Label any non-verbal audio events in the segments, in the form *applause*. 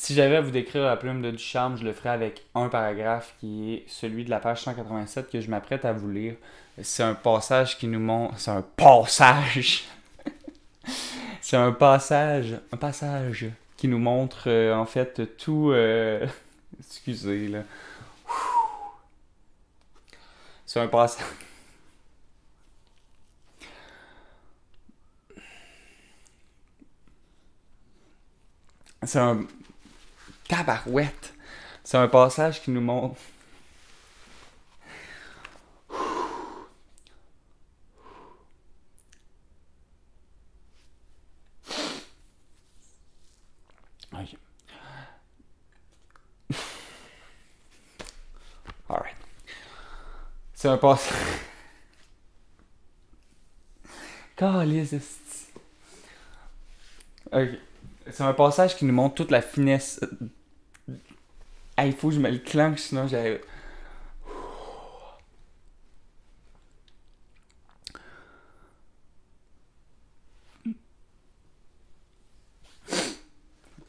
Si j'avais à vous décrire la plume de Ducharme, je le ferais avec un paragraphe qui est celui de la page 187 que je m'apprête à vous lire. C'est un passage qui nous montre. C'est un passage! *laughs* C'est un passage. Un passage qui nous montre euh, en fait tout. Euh, *laughs* excusez là. C'est un passage. *laughs* C'est un Tabarouette! C'est un passage qui nous montre. C'est un passage. *laughs* C'est un passage qui nous montre toute la finesse ah, il faut que je me le clenche, sinon j'arrive.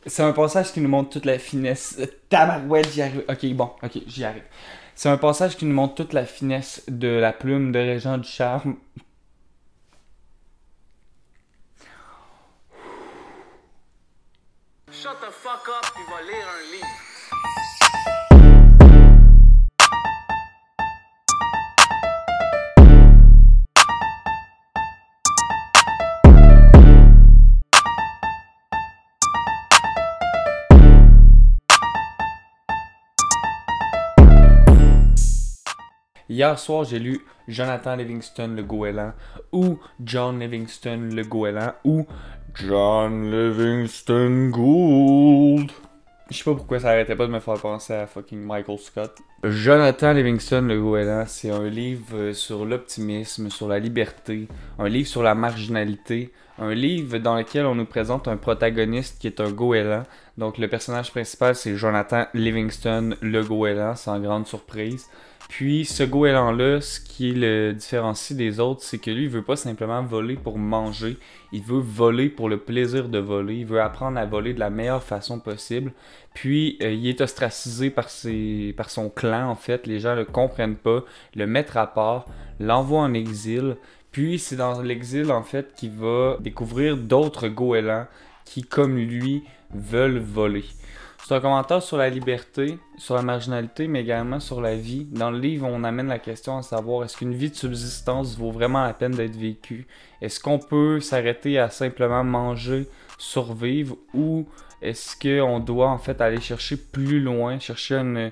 C'est un passage qui nous montre toute la finesse. Tabarouette, j'y arrive. Ok, bon, ok, j'y arrive. C'est un passage qui nous montre toute la finesse de la plume de Régent du Charme, Hier soir, j'ai lu Jonathan Livingston le goéland ou John Livingston le goéland ou John Livingston Gould. Je sais pas pourquoi ça arrêtait pas de me faire penser à fucking Michael Scott. Jonathan Livingston le goéland, c'est un livre euh, sur l'optimisme, sur la liberté, un livre sur la marginalité, un livre dans lequel on nous présente un protagoniste qui est un goéland. Donc le personnage principal c'est Jonathan Livingston le goéland, sans grande surprise. Puis ce goéland-là, ce qui le différencie des autres, c'est que lui, il veut pas simplement voler pour manger, il veut voler pour le plaisir de voler, il veut apprendre à voler de la meilleure façon possible. Puis euh, il est ostracisé par, ses, par son clan, en fait, les gens le comprennent pas, le mettent à part, l'envoient en exil. Puis c'est dans l'exil, en fait, qu'il va découvrir d'autres goélands qui, comme lui, veulent voler. C'est un commentaire sur la liberté, sur la marginalité, mais également sur la vie. Dans le livre, on amène la question à savoir est-ce qu'une vie de subsistance vaut vraiment la peine d'être vécue Est-ce qu'on peut s'arrêter à simplement manger, survivre, ou est-ce qu'on doit en fait aller chercher plus loin, chercher une,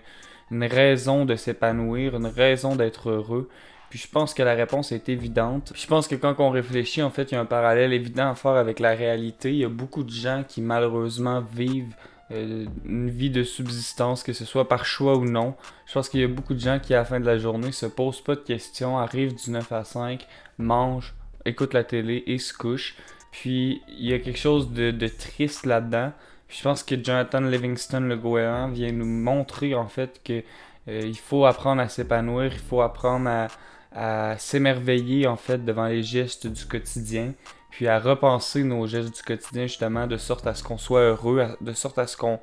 raison de s'épanouir, une raison d'être heureux puis je pense que la réponse est évidente. je pense que quand on réfléchit, en fait, il y a un parallèle évident à faire avec la réalité. Il y a beaucoup de gens qui malheureusement vivent euh, une vie de subsistance, que ce soit par choix ou non. Je pense qu'il y a beaucoup de gens qui, à la fin de la journée, se posent pas de questions, arrivent du 9 à 5, mangent, écoutent la télé et se couchent. Puis il y a quelque chose de, triste là-dedans. Je pense que Jonathan Livingston, le goéant, vient nous montrer en fait que euh, il faut apprendre à s'épanouir, il faut apprendre à, à s'émerveiller en fait devant les gestes du quotidien, puis à repenser nos gestes du quotidien justement de sorte à ce qu'on soit heureux, de sorte à ce qu'on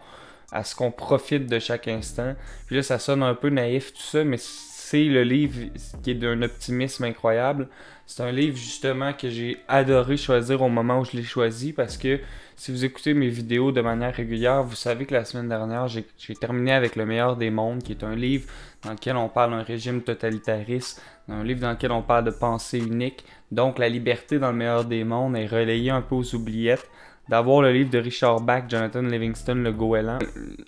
à ce qu'on profite de chaque instant. Puis là, ça sonne un peu naïf tout ça, mais c'est le livre qui est d'un optimisme incroyable. C'est un livre justement que j'ai adoré choisir au moment où je l'ai choisi parce que si vous écoutez mes vidéos de manière régulière, vous savez que la semaine dernière, j'ai terminé avec Le meilleur des mondes, qui est un livre dans lequel on parle d'un régime totalitariste, un livre dans lequel on parle de pensée unique. Donc la liberté dans le meilleur des mondes est relayée un peu aux oubliettes d'avoir le livre de Richard Bach, Jonathan Livingston, Le Goéland.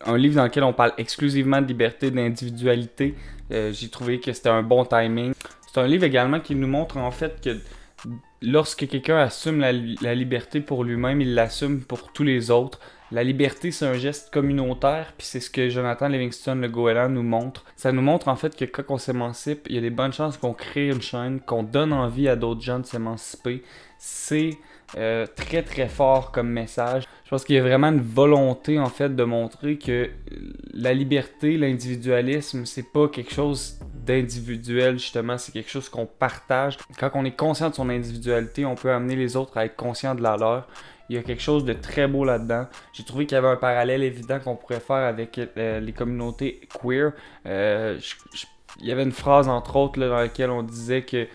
Un livre dans lequel on parle exclusivement de liberté d'individualité. Euh, j'ai trouvé que c'était un bon timing. C'est un livre également qui nous montre en fait que lorsque quelqu'un assume la, liberté pour lui-même, il l'assume pour tous les autres. La liberté, c'est un geste communautaire, puis c'est ce que Jonathan Livingston Le Goéland nous montre. Ça nous montre en fait que quand on s'émancipe, il y a des bonnes chances qu'on crée une chaîne, qu'on donne envie à d'autres gens de s'émanciper. C'est euh, très très fort comme message. Je pense qu'il y a vraiment une volonté en fait de montrer que la liberté, l'individualisme, c'est pas quelque chose d'individuel justement, c'est quelque chose qu'on partage. Quand on est conscient de son individualité, on peut amener les autres à être conscients de la leur. Il y a quelque chose de très beau là-dedans. J'ai trouvé qu'il y avait un parallèle évident qu'on pourrait faire avec euh, les communautés queer. Euh, il y avait une phrase entre autres dans laquelle on disait que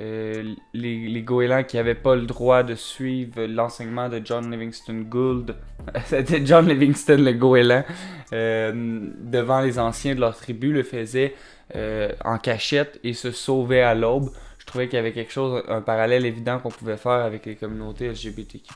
euh, les, goélands qui n'avaient pas le droit de suivre l'enseignement de John Livingston Gould, *laughs* c'était John Livingston le goéland, euh, devant les anciens de leur tribu, le faisaient euh, en cachette et se sauvaient à l'aube je trouvais qu'il y avait quelque chose, un parallèle évident qu'on pouvait faire avec les communautés LGBTQ.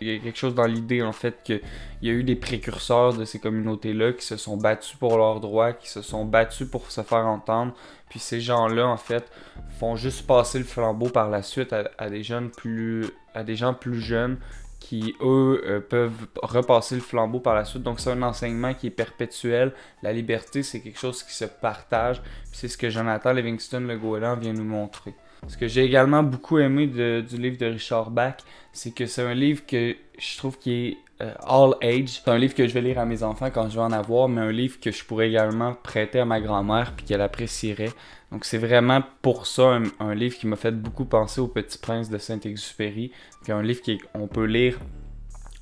Il y a quelque chose dans l'idée, en fait, qu'il y a eu des précurseurs de ces communautés-là qui se sont battus pour leurs droits, qui se sont battus pour se faire entendre, puis ces gens-là, en fait, font juste passer le flambeau par la suite à, des jeunes plus, à des gens plus jeunes qui, eux, euh, peuvent repasser le flambeau par la suite. Donc, c'est un enseignement qui est perpétuel. La liberté, c'est quelque chose qui se partage. C'est ce que Jonathan Livingston Le Goéland vient nous montrer. Ce que j'ai également beaucoup aimé du livre de Richard Bach, c'est que c'est un livre que je trouve qui est euh, all Age. C'est un livre que je vais lire à mes enfants quand je vais en avoir, mais un livre que je pourrais également prêter à ma grand-mère puis qu'elle apprécierait. Donc c'est vraiment pour ça un, livre qui m'a fait beaucoup penser au Petit Prince de Saint-Exupéry, qui un livre qu'on peut lire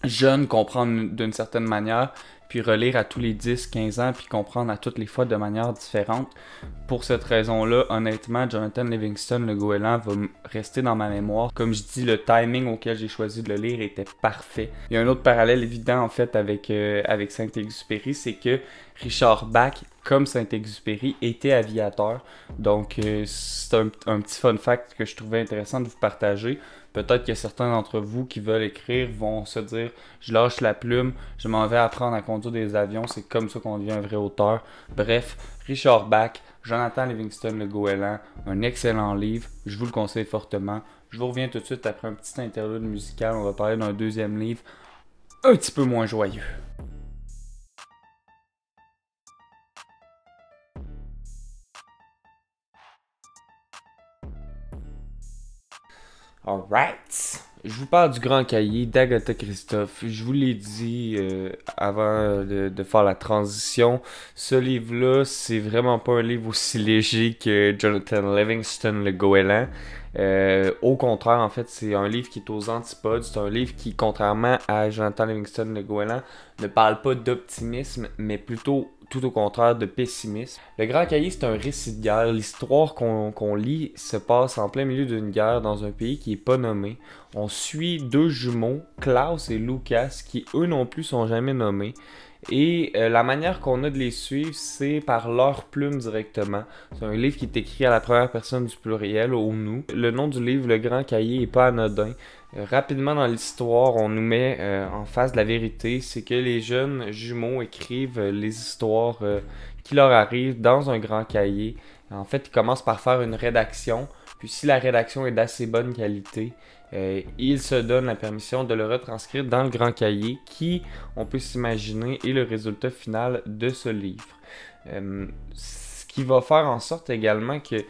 jeune, comprendre d'une certaine manière, puis relire à tous les 10-15 ans, puis comprendre à toutes les fois de manière différente. Pour cette raison-là, honnêtement, Jonathan Livingston, le goéland, va rester dans ma mémoire. Comme je dis, le timing auquel j'ai choisi de le lire était parfait. Il y a un autre parallèle évident, en fait, avec, euh, avec Saint-Exupéry, c'est que Richard Bach, comme Saint-Exupéry, était aviateur. Donc, euh, c'est un, un petit fun fact que je trouvais intéressant de vous partager. Peut-être que certains d'entre vous qui veulent écrire vont se dire je lâche la plume, je m'en vais apprendre à conduire des avions, c'est comme ça qu'on devient un vrai auteur. Bref, Richard Bach, Jonathan Livingston Le Goéland, un excellent livre, je vous le conseille fortement. Je vous reviens tout de suite après un petit interlude musical, on va parler d'un deuxième livre un petit peu moins joyeux. Alright. Je vous parle du grand cahier d'Agatha Christophe. Je vous l'ai dit euh, avant de, faire la transition. Ce livre-là, c'est vraiment pas un livre aussi léger que Jonathan Livingston le goéland. Euh, au contraire, en fait, c'est un livre qui est aux antipodes. C'est un livre qui, contrairement à Jonathan Livingston le goéland, ne parle pas d'optimisme, mais plutôt tout au contraire de pessimisme. Le Grand Cahier, c'est un récit de guerre. L'histoire qu'on lit se passe en plein milieu d'une guerre dans un pays qui n'est pas nommé. On suit deux jumeaux, Klaus et Lucas, qui eux non plus sont jamais nommés. Et euh, la manière qu'on a de les suivre, c'est par leurs plumes directement. C'est un livre qui est écrit à la première personne du pluriel, au nous. Le nom du livre, Le Grand Cahier, n'est pas anodin. Euh, rapidement dans l'histoire, on nous met euh, en face de la vérité, c'est que les jeunes jumeaux écrivent euh, les histoires qui leur arrivent dans un grand cahier. En fait, ils commencent par faire une rédaction, puis si la rédaction est d'assez bonne qualité, ils se donnent la permission de le retranscrire dans le grand cahier qui, on peut s'imaginer, est le résultat final de ce livre. ce qui va faire en sorte également que,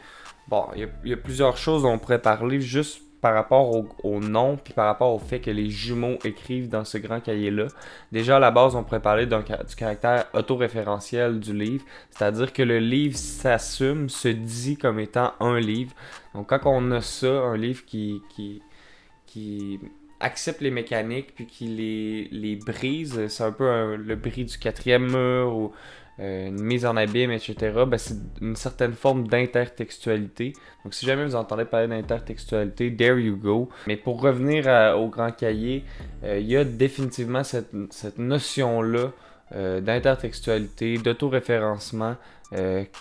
bon, il y, y, a plusieurs choses dont on pourrait parler juste par rapport au, nom, puis par rapport au fait que les jumeaux écrivent dans ce grand cahier-là. Déjà, à la base, on pourrait parler du caractère autoréférentiel du livre, c'est-à-dire que le livre s'assume, se dit comme étant un livre. Donc, quand on a ça, un livre qui, qui, accepte les mécaniques, puis qui les, les brise, c'est un peu le bris du quatrième mur, ou euh, une mise en abîme, etc., ben, c'est une certaine forme d'intertextualité. Donc si jamais vous entendez parler d'intertextualité, there you go. Mais pour revenir au grand cahier, euh, il y a définitivement cette, notion-là euh, d'intertextualité, d'autoréférencement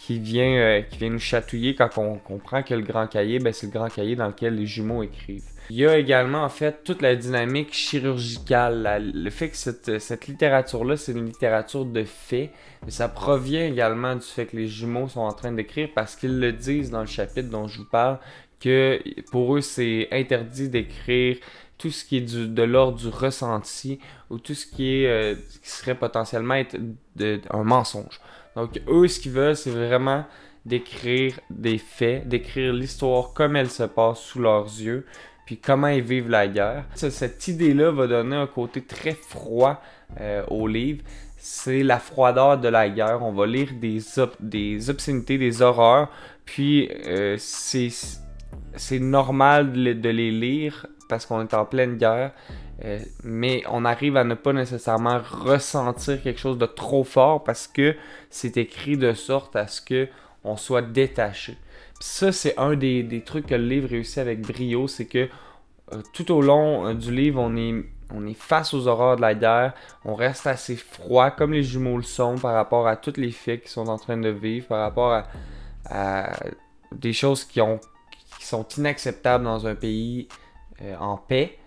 qui, vient, qui vient nous chatouiller quand on comprend que le grand cahier, ben, c'est le grand cahier dans lequel les jumeaux écrivent. Il y a également en fait toute la dynamique chirurgicale, le fait que cette, cette littérature-là, c'est une littérature de faits, mais ça provient également du fait que les jumeaux sont en train d'écrire parce qu'ils le disent dans le chapitre dont je vous parle, que pour eux c'est interdit d'écrire tout ce qui est du, de l'ordre du ressenti ou tout ce qui, est, euh, qui serait potentiellement un mensonge. Donc eux, ce qu'ils veulent, c'est vraiment d'écrire des faits, d'écrire l'histoire comme elle se passe sous leurs yeux, puis comment ils vivent la guerre. cette idée-là va donner un côté très froid euh, au livre. C'est la froideur de la guerre. On va lire des, des obscénités, des horreurs, puis euh, c'est normal de, les lire parce qu'on est en pleine guerre. Euh, mais on arrive à ne pas nécessairement ressentir quelque chose de trop fort parce que c'est écrit de sorte à ce que on soit détaché ça, c'est un des, trucs que le livre réussit avec brio, c'est que euh, tout au long euh, du livre, on est, face aux horreurs de la guerre, on reste assez froid, comme les jumeaux le sont, par rapport à toutes les filles qui sont en train de vivre, par rapport à, des choses qui, sont inacceptables dans un pays euh, en paix.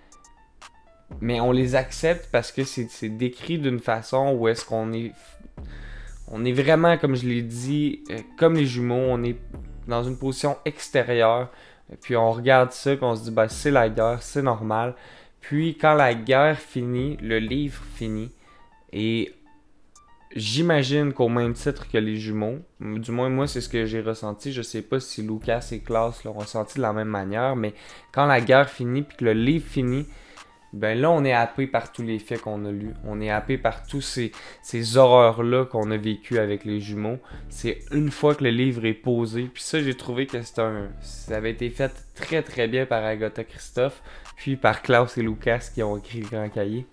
Mais on les accepte parce que c'est décrit d'une façon où est-ce qu'on est... On est vraiment, comme je l'ai dit, comme les jumeaux, on est dans une position extérieure. Puis on regarde ça, puis on se dit, bah c'est la guerre, c'est normal. Puis quand la guerre finit, le livre finit. Et j'imagine qu'au même titre que les jumeaux, du moins moi c'est ce que j'ai ressenti, je sais pas si Lucas et Klaus l'ont ressenti de la même manière, mais quand la guerre finit, puis que le livre finit, ben là, on est happé par tous les faits qu'on a lus. On est happé par tous ces, horreurs-là qu'on a vécues avec les jumeaux. C'est une fois que le livre est posé. Puis ça, j'ai trouvé que c'était ça avait été fait très très bien par Agatha Christophe, puis par Klaus et Lucas qui ont écrit le grand cahier.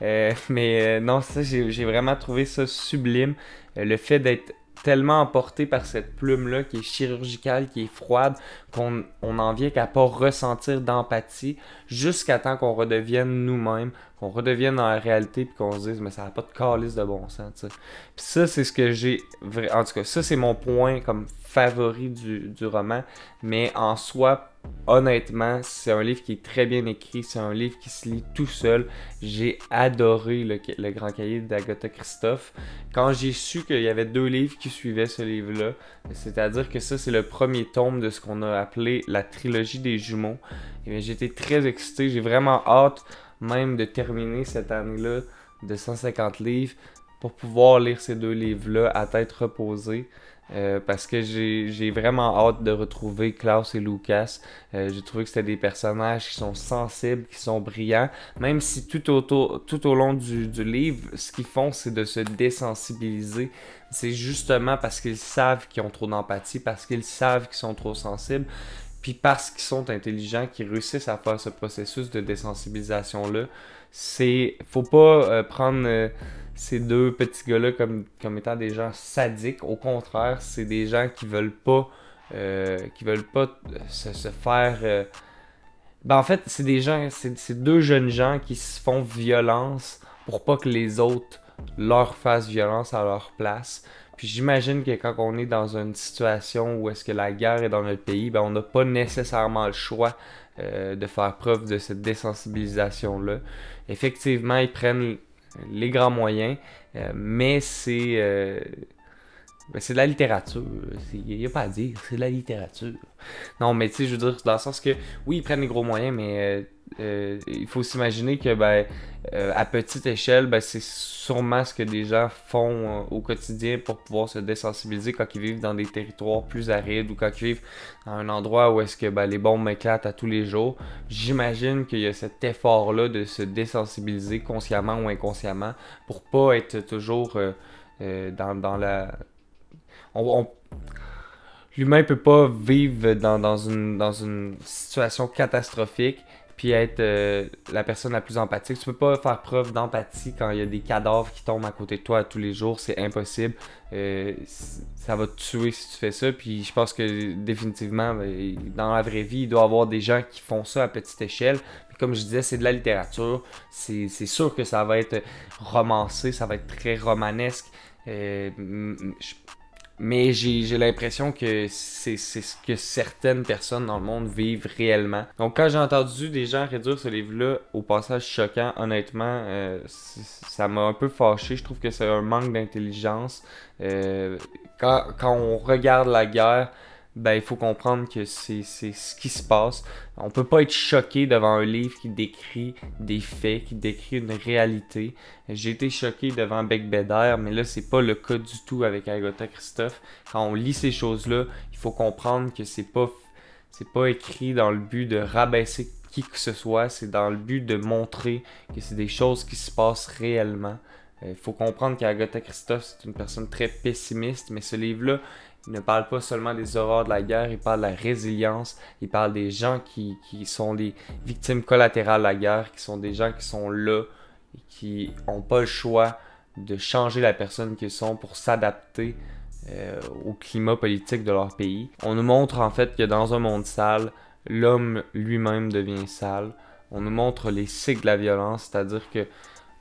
Euh, *laughs* mais euh, non, ça, j'ai vraiment trouvé ça sublime. Euh, le fait d'être tellement emporté par cette plume-là qui est chirurgicale, qui est froide, qu'on on en vient qu'à pas ressentir d'empathie jusqu'à temps qu'on redevienne nous-mêmes, qu'on redevienne dans la réalité puis qu'on se dise mais ça n'a pas de calice de bon sens. Puis ça, c'est ce que j'ai. En tout cas, ça, c'est mon point comme favori du, du roman. Mais en soi, honnêtement, c'est un livre qui est très bien écrit, c'est un livre qui se lit tout seul. J'ai adoré le, Grand Cahier d'Agatha Christophe. Quand j'ai su qu'il y avait deux livres qui suivaient ce livre-là, c'est-à-dire que ça, c'est le premier tome de ce qu'on a appelé la trilogie des jumeaux, eh j'étais très excité, j'ai vraiment hâte même de terminer cette année-là de 150 livres pour pouvoir lire ces deux livres-là à tête reposée. Euh, parce que j'ai vraiment hâte de retrouver Klaus et Lucas. Euh, j'ai trouvé que c'était des personnages qui sont sensibles, qui sont brillants, même si tout, tout au long du, livre, ce qu'ils font, c'est de se désensibiliser. C'est justement parce qu'ils savent qu'ils ont trop d'empathie, parce qu'ils savent qu'ils sont trop sensibles, puis parce qu'ils sont intelligents, qu'ils réussissent à faire ce processus de désensibilisation-là. C'est... Faut pas euh, prendre ces deux petits gars-là comme, comme étant des gens sadiques. Au contraire, c'est des gens qui veulent pas, euh, qui veulent pas se, faire. Euh, ben, en fait, c'est des gens, c'est deux jeunes gens qui se font violence pour pas que les autres leur fassent violence à leur place. Puis j'imagine que quand on est dans une situation où est-ce que la guerre est dans notre pays, ben on n'a pas nécessairement le choix euh, de faire preuve de cette désensibilisation-là. Effectivement, ils prennent les grands moyens, euh, mais c'est euh, ben, c'est de la littérature. Il n'y a pas à dire. C'est de la littérature. Non, mais tu sais, je veux dire, dans le sens que, oui, ils prennent les gros moyens, mais euh, euh, il faut s'imaginer que, ben, euh, à petite échelle, ben, c'est sûrement ce que des gens font au quotidien pour pouvoir se désensibiliser quand ils vivent dans des territoires plus arides ou quand ils vivent dans un endroit où est-ce que les bombes éclatent à tous les jours. J'imagine qu'il y a cet effort-là de se désensibiliser consciemment ou inconsciemment pour pas être toujours dans, dans la on, on l'humain peut pas vivre dans, une, situation catastrophique puis être euh, la personne la plus empathique. Tu peux pas faire preuve d'empathie quand il y a des cadavres qui tombent à côté de toi tous les jours, c'est impossible. Euh, ça va te tuer si tu fais ça. Puis je pense que définitivement, ben, dans la vraie vie, il doit y avoir des gens qui font ça à petite échelle. comme je disais, c'est de la littérature. C'est sûr que ça va être romancé, ça va être très romanesque. Euh, mais j'ai l'impression que c'est ce que certaines personnes dans le monde vivent réellement. Donc quand j'ai entendu des gens réduire ce livre-là au passage choquant, honnêtement, euh, ça m'a un peu fâché. Je trouve que c'est un manque d'intelligence. Euh, quand, quand on regarde la guerre, ben, il faut comprendre que c'est ce qui se passe. On peut pas être choqué devant un livre qui décrit des faits, qui décrit une réalité. J'ai été choqué devant Beck Beder, mais là, c'est pas le cas du tout avec Agatha Christophe. Quand on lit ces choses-là, il faut comprendre que c'est pas, pas écrit dans le but de rabaisser qui que ce soit, c'est dans le but de montrer que c'est des choses qui se passent réellement. Il euh, faut comprendre qu'Agatha Christophe, c'est une personne très pessimiste, mais ce livre-là, il ne parle pas seulement des horreurs de la guerre, il parle de la résilience, il parle des gens qui, qui sont des victimes collatérales de la guerre, qui sont des gens qui sont là et qui n'ont pas le choix de changer la personne qu'ils sont pour s'adapter euh, au climat politique de leur pays. On nous montre en fait que dans un monde sale, l'homme lui-même devient sale. On nous montre les cycles de la violence, c'est-à-dire que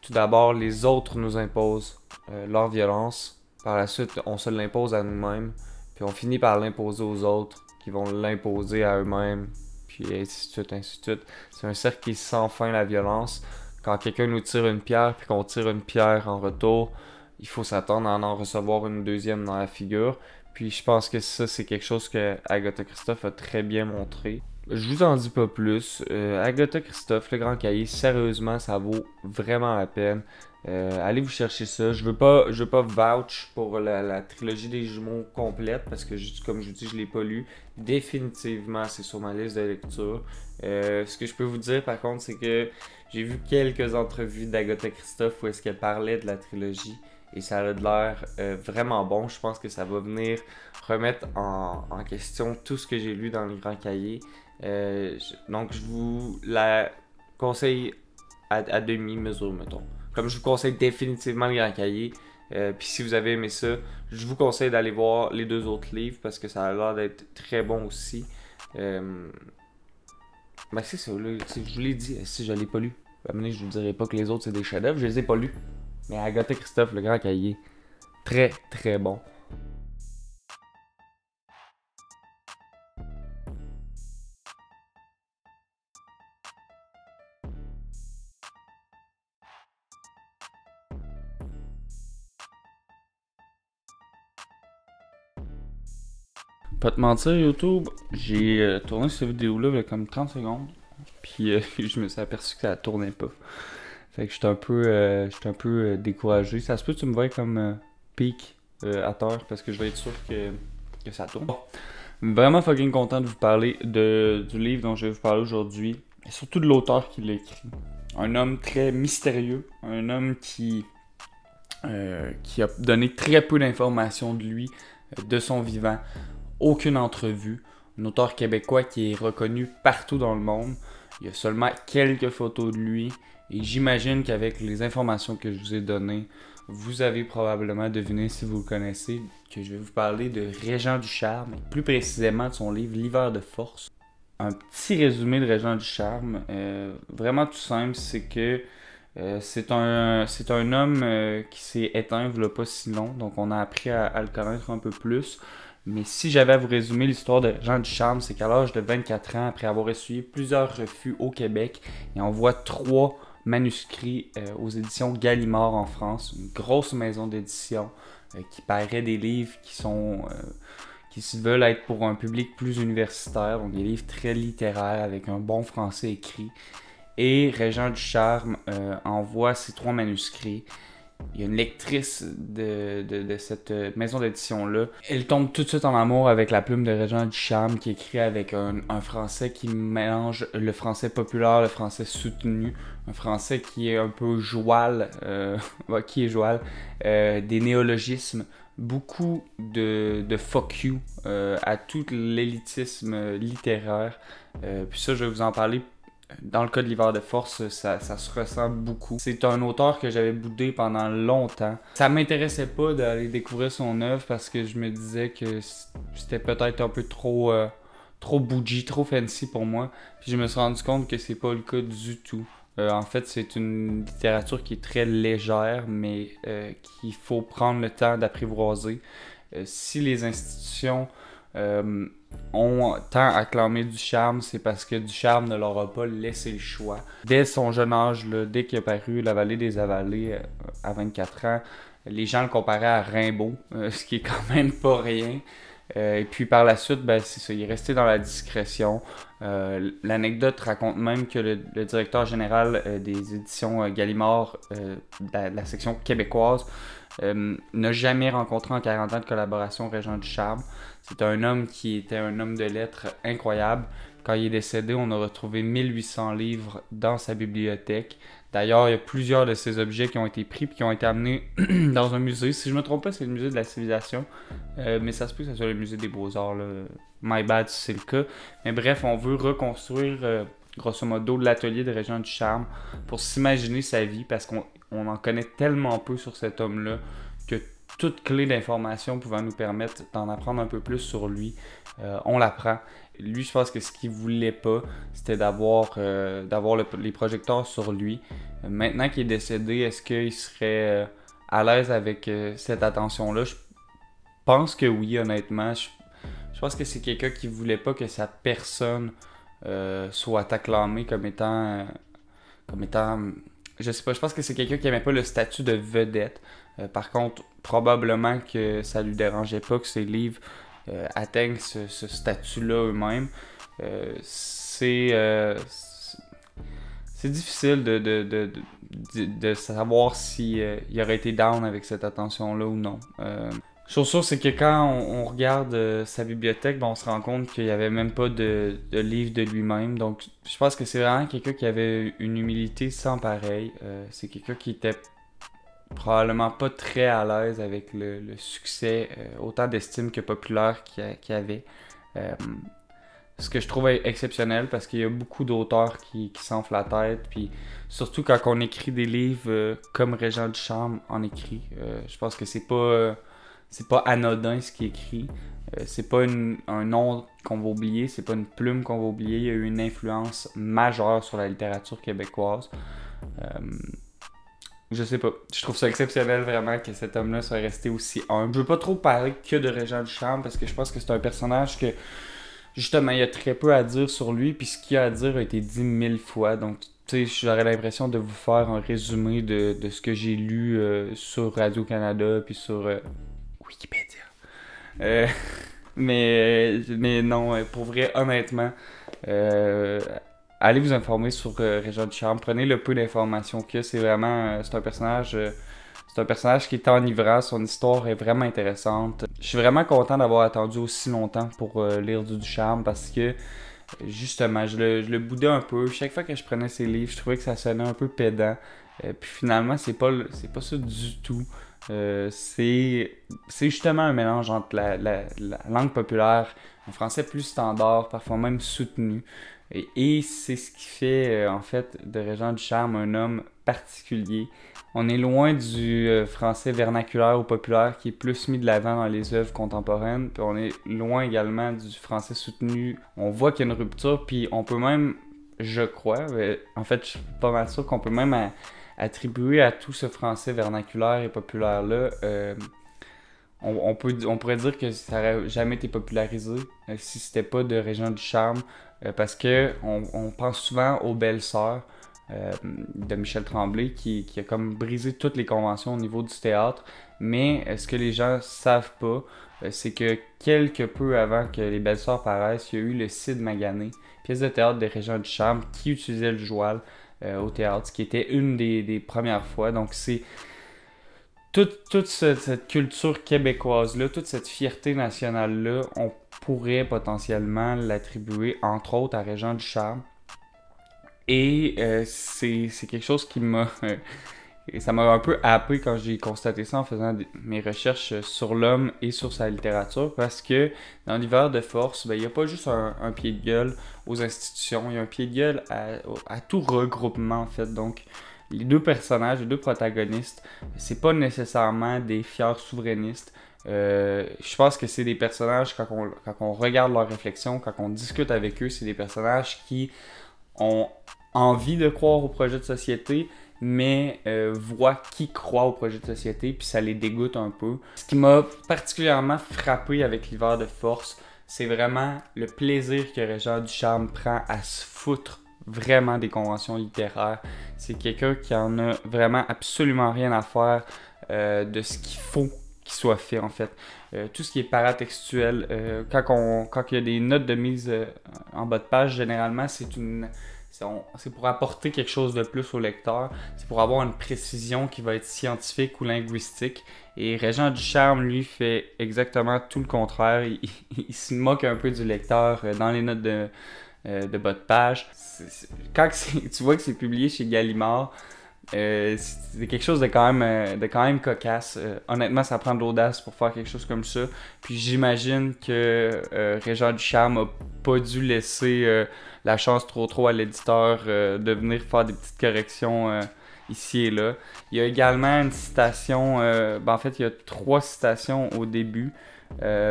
tout d'abord les autres nous imposent euh, leur violence, par la suite on se l'impose à nous-mêmes, puis on finit par l'imposer aux autres, qui vont l'imposer à eux-mêmes, puis ainsi de suite, ainsi de suite. C'est un cercle qui est sans fin, la violence. Quand quelqu'un nous tire une pierre, puis qu'on tire une pierre en retour, il faut s'attendre à en recevoir une deuxième dans la figure. Puis je pense que ça, c'est quelque chose que Agatha Christophe a très bien montré. Je vous en dis pas plus. Euh, Agatha Christophe, le grand cahier, sérieusement, ça vaut vraiment la peine. Euh, allez vous chercher ça. Je veux pas, je veux pas vouch pour la, trilogie des jumeaux complète parce que juste comme je vous dis, je l'ai pas lu. Définitivement, c'est sur ma liste de lecture. Euh, ce que je peux vous dire par contre, c'est que j'ai vu quelques entrevues d'Agatha Christophe où est-ce qu'elle parlait de la trilogie et ça a l'air euh, vraiment bon. Je pense que ça va venir remettre en, question tout ce que j'ai lu dans le grand cahier. donc je vous la conseille à, à demi-mesure, mettons. Comme je vous conseille définitivement le Grand Cahier. Euh, puis si vous avez aimé ça, je vous conseille d'aller voir les deux autres livres parce que ça a l'air d'être très bon aussi. Euh, ben, c'est je vous l'ai dit, si je l'ai pas lu. je je vous dirai pas que les autres c'est des chefs-d'œuvre, je les ai pas lus. Mais Agatha Christophe, le grand cahier, très très bon. Pas te mentir, YouTube, j'ai euh, tourné cette vidéo-là il y a comme 30 secondes. Puis euh, *laughs* je me suis aperçu que ça tournait pas. Fait que j'étais un peu, euh, un peu découragé. Ça se peut que tu me vois comme pic à terre parce que je vais être sûr que, ça tourne. Vraiment fucking content de vous parler du livre dont je vais vous parler aujourd'hui. Et surtout de l'auteur qui l'a écrit. Un homme très mystérieux. Un homme qui, qui a donné très peu d'informations de lui, de son vivant aucune entrevue. Un auteur québécois qui est reconnu partout dans le monde. Il y a seulement quelques photos de lui. Et j'imagine qu'avec les informations que je vous ai données, vous avez probablement deviné, si vous le connaissez, que je vais vous parler de Régent du Charme, plus précisément de son livre L'hiver de force. Un petit résumé de Régent du Charme, euh, vraiment tout simple, c'est que euh, c'est un, c'est un homme euh, qui s'est éteint, il pas si long, donc on a appris à, le connaître un peu plus. Mais si j'avais à vous résumer l'histoire de Jean Charme, c'est qu'à l'âge de 24 ans, après avoir essuyé plusieurs refus au Québec, il envoie trois manuscrits euh, aux éditions Gallimard en France, une grosse maison d'édition euh, qui paraît des livres qui sont euh, qui veulent être pour un public plus universitaire, donc des livres très littéraires avec un bon français écrit. Et Régent Charme envoie ces trois manuscrits il y a une lectrice de, cette euh, maison d'édition-là. Elle tombe tout de suite en amour avec la plume de Régent Ducharme qui écrit avec un, français qui mélange le français populaire, le français soutenu, un français qui est un peu joual, euh, *laughs* qui est joual, euh, des néologismes, beaucoup de, de fuck you à tout l'élitisme littéraire. puis ça, je vais vous en parler dans le cas de l'hiver de force, ça, ça se ressent beaucoup. C'est un auteur que j'avais boudé pendant longtemps. Ça m'intéressait pas d'aller découvrir son œuvre parce que je me disais que c'était peut-être un peu trop euh, trop bougie, trop fancy pour moi. Puis je me suis rendu compte que c'est pas le cas du tout. Euh, en fait, c'est une littérature qui est très légère, mais euh, qu'il faut prendre le temps d'apprivoiser. si les institutions ont tant acclamé Ducharme, c'est parce que Ducharme ne leur a pas laissé le choix. Dès son jeune âge, dès qu'il est paru La Vallée des Avalées euh, à 24 ans, les gens le comparaient à Rimbaud, euh, *laughs* ce qui est quand même pas rien. Euh, et puis par la suite, ben, c'est ça, il est resté dans la discrétion. L'anecdote raconte même que le, directeur général des éditions Gallimard, de la, section québécoise, n'a jamais rencontré en 40 ans de collaboration Régent du Charme. C'est un homme qui était un homme de lettres incroyable. Quand il est décédé, on a retrouvé 1800 livres dans sa bibliothèque. D'ailleurs, il y a plusieurs de ces objets qui ont été pris et qui ont été amenés *clears throat* dans un musée. Si je ne me trompe pas, c'est le musée de la civilisation. Euh, mais ça se peut que ce soit le musée des beaux-arts. My bad c'est le cas. Mais bref, on veut reconstruire, euh, grosso modo, l'atelier de Région du Charme pour s'imaginer sa vie parce qu'on en connaît tellement peu sur cet homme-là que toute clé d'information pouvant nous permettre d'en apprendre un peu plus sur lui, euh, on l'apprend. Lui, je pense que ce qu'il voulait pas, c'était d'avoir euh, d'avoir les projecteurs sur lui. Maintenant qu'il est décédé, est-ce qu'il serait euh, à l'aise avec cette attention-là Je pense que oui, honnêtement. Je, pense que c'est quelqu'un qui voulait pas que sa personne soit acclamée comme étant comme étant je sais pas, je pense que c'est quelqu'un qui aimait pas le statut de vedette. Euh, par contre, probablement que ça lui dérangeait pas que ses livres euh, atteignent ce, statut-là eux-mêmes. Euh, c'est difficile de, savoir si il aurait été down avec cette attention-là ou non. Chose sûre, c'est que quand on, regarde sa bibliothèque, ben, on se rend compte qu'il n'y avait même pas de, de livre de lui-même. Donc, je pense que c'est vraiment quelqu'un qui avait une humilité sans pareil. c'est quelqu'un qui était probablement pas très à l'aise avec le, succès, euh, autant d'estime que populaire qu'il y avait. Euh, ce que je trouve exceptionnel parce qu'il y a beaucoup d'auteurs qui, qui s'enflent la tête. Puis surtout quand on écrit des livres euh, comme Régent Charme en écrit, je pense que c'est pas, c'est pas anodin ce qui est écrit. c'est pas un nom qu'on va oublier, c'est pas une plume qu'on va oublier. Il y a eu une influence majeure sur la littérature québécoise. Je sais pas. Je trouve ça exceptionnel vraiment que cet homme-là soit resté aussi humble. Je veux pas trop parler que de Régent Duchamp parce que je pense que c'est un personnage que justement il y a très peu à dire sur lui puis ce qu'il y a à dire a été dit mille fois donc tu sais j'aurais l'impression de vous faire un résumé de, ce que j'ai lu euh, sur Radio Canada puis sur euh, Wikipédia. Euh, *laughs* mais mais non pour vrai honnêtement allez vous informer sur euh, Régent Charme, Prenez le peu d'informations que c'est vraiment. Euh, c'est un personnage. Euh, c'est un personnage qui est enivrant, son histoire est vraiment intéressante. Je suis vraiment content d'avoir attendu aussi longtemps pour lire du Charme parce que justement, je le, je boudais un peu. Chaque fois que je prenais ses livres, je trouvais que ça sonnait un peu pédant. puis finalement, c'est pas, c'est pas ça du tout. c'est, justement un mélange entre la, la, langue populaire, un français plus standard, parfois même soutenu, et, c'est ce qui fait, euh, en fait, de Régent charme un homme particulier. On est loin du euh, français vernaculaire ou populaire qui est plus mis de l'avant dans les œuvres contemporaines, puis on est loin également du français soutenu. On voit qu'il y a une rupture, puis on peut même, je crois, en fait, je suis pas mal sûr qu'on peut même attribuer à tout ce français vernaculaire et populaire-là. Euh, on, peut, on pourrait dire que ça n'aurait jamais été popularisé si si c'était pas de Régent charme, euh, parce que on, pense souvent aux belles sœurs euh, de Michel Tremblay qui, a comme brisé toutes les conventions au niveau du théâtre. Mais euh, ce que les gens savent pas, c'est que quelque peu avant que les belles sœurs paraissent, il y a eu le Cid Magané, pièce de théâtre des Régions du Chambre, qui utilisait le joual au théâtre, ce qui était une des, premières fois. Donc c'est toute, cette, cette culture québécoise-là, toute cette fierté nationale-là, on pourrait potentiellement l'attribuer entre autres à du Charme Et euh, c'est quelque chose qui m'a. *laughs* ça m'a un peu happé quand j'ai constaté ça en faisant mes recherches sur l'homme et sur sa littérature parce que dans l'hiver de force, ben, il n'y a pas juste un, pied de gueule aux institutions, il y a un pied de gueule à, tout regroupement en fait. Donc les deux personnages, les deux protagonistes, c'est pas nécessairement des fiers souverainistes, euh, je pense que c'est des personnages, quand on, quand on regarde leurs réflexions, quand on discute avec eux, c'est des personnages qui ont envie de croire au projet de société, mais voit euh, voient qui croit au projet de société, puis ça les dégoûte un peu. Ce qui m'a particulièrement frappé avec l'hiver de force, c'est vraiment le plaisir que du Ducharme prend à se foutre vraiment des conventions littéraires. C'est quelqu'un qui en a vraiment absolument rien à faire euh, de ce qu'il faut qui soit fait en fait. Euh, tout ce qui est paratextuel, euh, quand, on, quand il y a des notes de mise euh, en bas de page, généralement c'est une c'est pour apporter quelque chose de plus au lecteur, c'est pour avoir une précision qui va être scientifique ou linguistique. Et Régent Ducharme, lui, fait exactement tout le contraire. Il, se moque un peu du lecteur dans les notes de, de bas de page. quand tu vois que c'est publié chez Gallimard, euh, c'est quelque chose de quand même, euh, cocasse. Euh, honnêtement, ça prend de l'audace pour faire quelque chose comme ça. Puis j'imagine que euh, du Ducharme a pas dû laisser la chance trop trop à l'éditeur de venir faire des petites corrections ici et là. Il y a également une citation, ben, en fait il y a trois citations au début,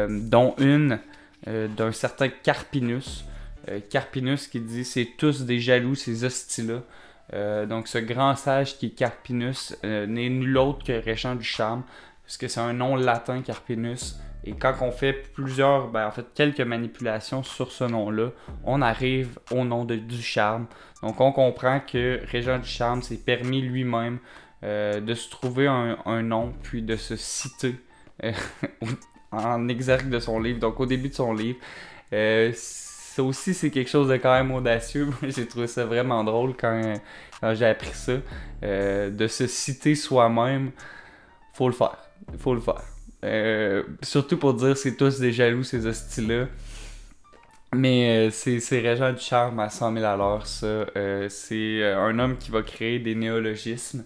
dont une d'un certain Carpinus. Carpinus qui dit « C'est tous des jaloux ces hosties-là ». Euh, donc ce grand sage qui est Carpinus euh, n'est nul autre que Régent du Charme, puisque c'est un nom latin Carpinus. Et quand on fait plusieurs, ben, en fait quelques manipulations sur ce nom-là, on arrive au nom de du Charme. Donc on comprend que Régent du Charme s'est permis lui-même euh, de se trouver un, un, nom, puis de se citer *laughs* en exergue de son livre. Donc au début de son livre, ça aussi, c'est quelque chose de quand même audacieux. *laughs* j'ai trouvé ça vraiment drôle quand, j'ai appris ça. Euh, de se citer soi-même, faut le faire. Faut le faire. Euh, surtout pour dire c'est tous des jaloux, ces hostiles là Mais euh, c'est régent du charme à 100 000 à l'heure, ça. c'est un homme qui va créer des néologismes,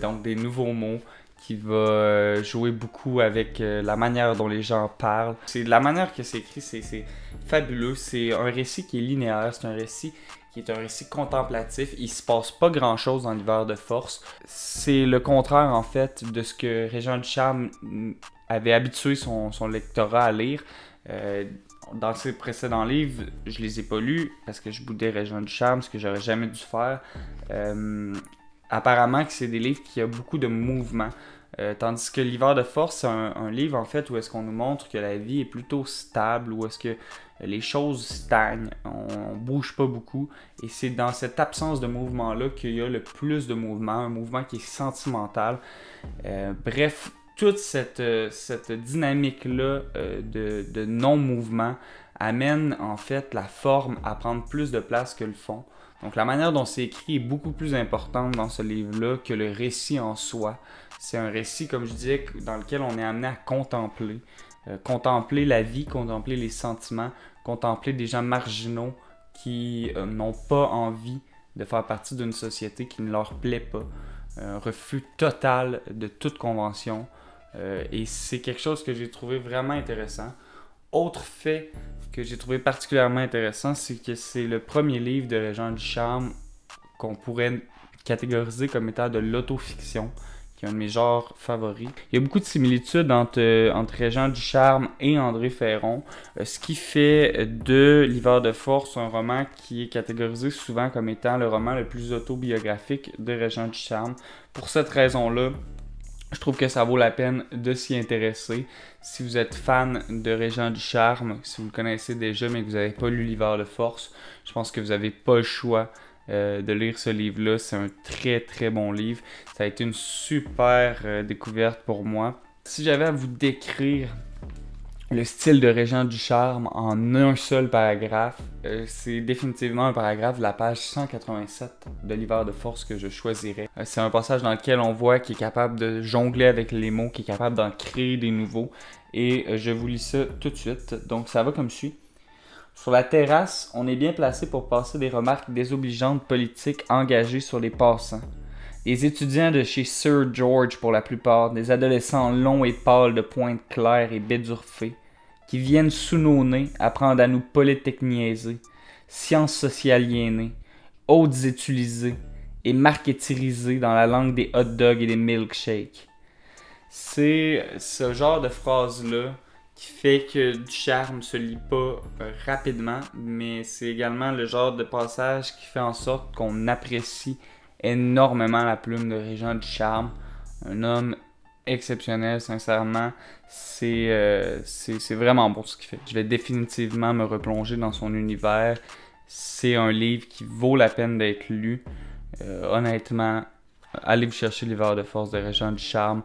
donc des nouveaux mots qui va euh, jouer beaucoup avec euh, la manière dont les gens parlent. C'est la manière que c'est écrit, c'est fabuleux. C'est un récit qui est linéaire, c'est un récit qui est un récit contemplatif. Il se passe pas grand chose dans l'hiver de force. C'est le contraire en fait de ce que Régent Charme avait habitué son, lectorat à lire. Euh, dans ses précédents livres, je les ai pas lus parce que je boudais région du Charme, ce que j'aurais jamais dû faire. apparemment que c'est des livres qui ont beaucoup de mouvements. Euh, tandis que L'hiver de force, c'est un, livre en fait où est-ce qu'on nous montre que la vie est plutôt stable, où est-ce que les choses stagnent, on, ne bouge pas beaucoup. Et c'est dans cette absence de mouvement-là qu'il y a le plus de mouvement, un mouvement qui est sentimental. Euh, bref, toute cette, euh, cette dynamique-là de, de non-mouvement amène en fait la forme à prendre plus de place que le fond. Donc la manière dont c'est écrit est beaucoup plus importante dans ce livre-là que le récit en soi. C'est un récit, comme je disais, dans lequel on est amené à contempler, euh, contempler la vie, contempler les sentiments, contempler des gens marginaux qui euh, n'ont pas envie de faire partie d'une société qui ne leur plaît pas. Un refus total de toute convention. Euh, et c'est quelque chose que j'ai trouvé vraiment intéressant. Autre fait que j'ai trouvé particulièrement intéressant, c'est que c'est le premier livre de Jean Ducharme qu'on pourrait catégoriser comme étant de l'autofiction, qui est un de mes genres favoris. Il y a beaucoup de similitudes entre, euh, entre Jean Ducharme et André Ferron, euh, ce qui fait de L'hiver de force un roman qui est catégorisé souvent comme étant le roman le plus autobiographique de Jean Ducharme. Pour cette raison-là, je trouve que ça vaut la peine de s'y intéresser. Si vous êtes fan de Régent du Charme, si vous le connaissez déjà mais que vous n'avez pas lu L'hiver de force, je pense que vous n'avez pas le choix euh, de lire ce livre-là. C'est un très très bon livre. Ça a été une super euh, découverte pour moi. Si j'avais à vous décrire le style de Régent du Charme en un seul paragraphe. Euh, c'est définitivement un paragraphe de la page 187 de l'hiver de force que je choisirais. Euh, c'est un passage dans lequel on voit qu'il est capable de jongler avec les mots, qu'il est capable d'en créer des nouveaux. Et euh, je vous lis ça tout de suite. Donc ça va comme suit. Sur la terrasse, on est bien placé pour passer des remarques désobligeantes politiques engagées sur les passants des étudiants de chez Sir George pour la plupart, des adolescents longs et pâles de pointe claire et bédurfées, qui viennent sous nos nez apprendre à nous polytechniaiser, sciences sociales liénées, hautes utilisées et marketisées dans la langue des hot dogs et des milkshakes. C'est ce genre de phrase-là qui fait que du charme se lit pas euh, rapidement, mais c'est également le genre de passage qui fait en sorte qu'on apprécie énormément la plume de Régent du Charme. Un homme exceptionnel, sincèrement. C'est euh, vraiment bon ce qu'il fait. Je vais définitivement me replonger dans son univers. C'est un livre qui vaut la peine d'être lu. Euh, honnêtement, allez vous chercher l'hiver de force de Régent du Charme.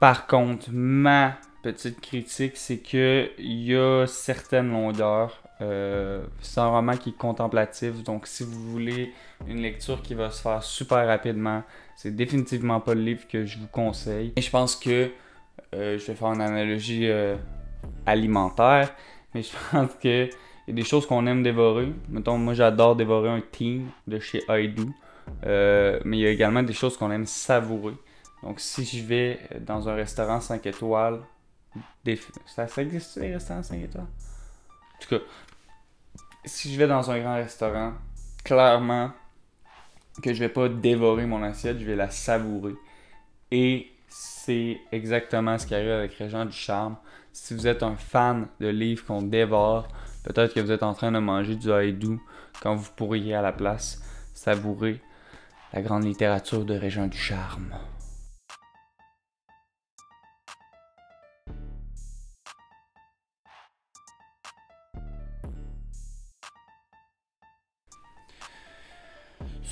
Par contre, ma petite critique, c'est que il y a certaines longueurs euh, c'est un roman qui est contemplatif, donc si vous voulez une lecture qui va se faire super rapidement, c'est définitivement pas le livre que je vous conseille. Et je pense que euh, je vais faire une analogie euh, alimentaire, mais je *laughs* pense que y a des choses qu'on aime dévorer. Mettons, moi j'adore dévorer un team de chez euh, mais il y a également des choses qu'on aime savourer. Donc si je vais dans un restaurant 5 étoiles, ça, ça existe les restaurants 5 étoiles? En tout cas, si je vais dans un grand restaurant, clairement que je vais pas dévorer mon assiette, je vais la savourer. Et c'est exactement ce qui arrive avec Régent du Charme. Si vous êtes un fan de livres qu'on dévore, peut-être que vous êtes en train de manger du haïdou quand vous pourriez à la place savourer la grande littérature de Régent du Charme.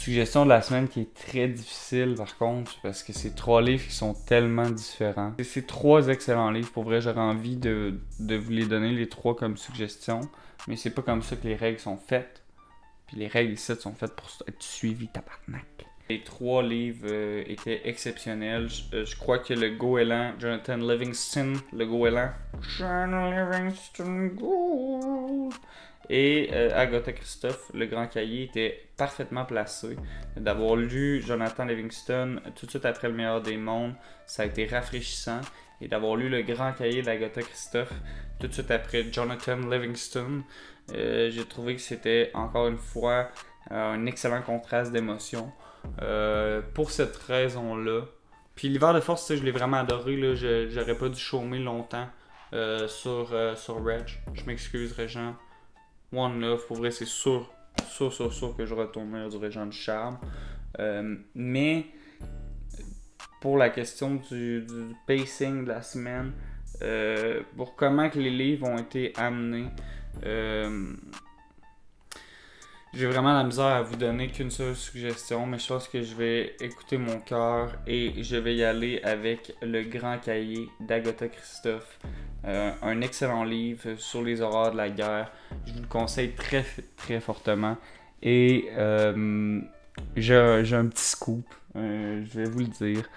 suggestion de la semaine qui est très difficile par contre, parce que c'est trois livres qui sont tellement différents. C'est trois excellents livres, pour vrai, j'aurais envie de, vous les donner les trois comme suggestion, mais c'est pas comme ça que les règles sont faites. Puis les règles ici sont faites pour être suivies, tabarnak. Les trois livres euh, étaient exceptionnels. Euh, je, crois que le goéland, Jonathan Livingston, le goéland, Jonathan Livingston Gould, et euh, Agatha Christophe, le grand cahier, était parfaitement placé. D'avoir lu Jonathan Livingston tout de suite après Le meilleur des mondes, ça a été rafraîchissant. Et d'avoir lu le grand cahier d'Agatha Christophe tout de suite après Jonathan Livingston, euh, j'ai trouvé que c'était encore une fois euh, un excellent contraste d'émotions. pour cette raison-là, puis l'hiver de force, je l'ai vraiment adoré. Là. j'aurais pas dû chômer longtemps sur, sur Reg. Je m'excuse, Jean. One Love, pour vrai, c'est sûr, sûr, sûr, sûr que je retournerai au du Régent du Charme. Euh, mais pour la question du, pacing de la semaine, euh, pour comment que les livres ont été amenés, euh, j'ai vraiment la misère à vous donner qu'une seule suggestion, mais je pense que je vais écouter mon cœur et je vais y aller avec Le Grand Cahier d'Agatha Christophe. Euh, un excellent livre sur les horreurs de la guerre. Je vous le conseille très, très fortement. Et euh, j'ai un petit scoop, euh, je vais vous le dire.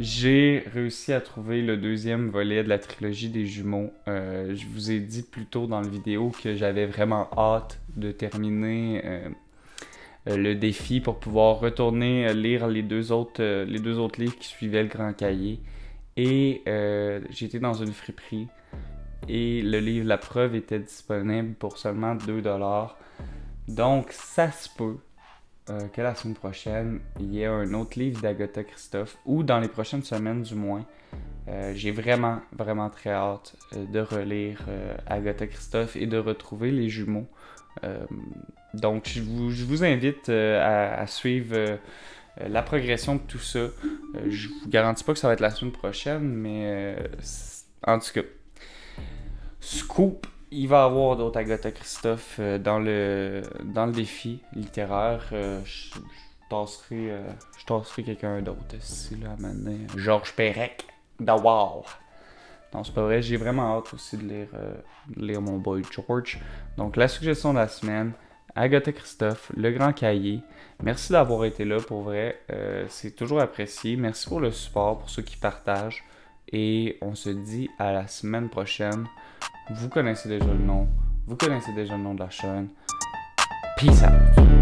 J'ai réussi à trouver le deuxième volet de la trilogie des jumeaux. je vous ai dit plus tôt dans la vidéo que j'avais vraiment hâte de terminer euh, euh, le défi pour pouvoir retourner euh, lire les deux autres, les deux autres livres qui suivaient le grand cahier. Et j'étais dans une friperie et le livre La Preuve était disponible pour seulement 2$. Donc ça se peut euh, que la semaine prochaine, il y ait un autre livre d'Agatha Christophe, ou dans les prochaines semaines du moins. Euh, j'ai vraiment, vraiment très hâte euh, de relire Agatha Christophe et de retrouver les jumeaux. donc, je vous, invite à, à, suivre la progression de tout ça. je vous garantis pas que ça va être la semaine prochaine, mais en tout cas, scoop il va y avoir d'autres Agatha Christophe euh, dans le dans le défi littéraire. Euh, euh, je, tasserai, quelqu'un d'autre. Si là, à Georges Perec, d'avoir. Non, c'est pas vrai. J'ai vraiment hâte aussi de lire, mon boy George. Donc, la suggestion de la semaine, Agatha Christophe, Le Grand Cahier. Merci d'avoir été là pour vrai. c'est toujours apprécié. Merci pour le support, pour ceux qui partagent. Et on se dit à la semaine prochaine. Vous connaissez déjà le nom. Vous connaissez déjà le nom de la chaîne. Peace out.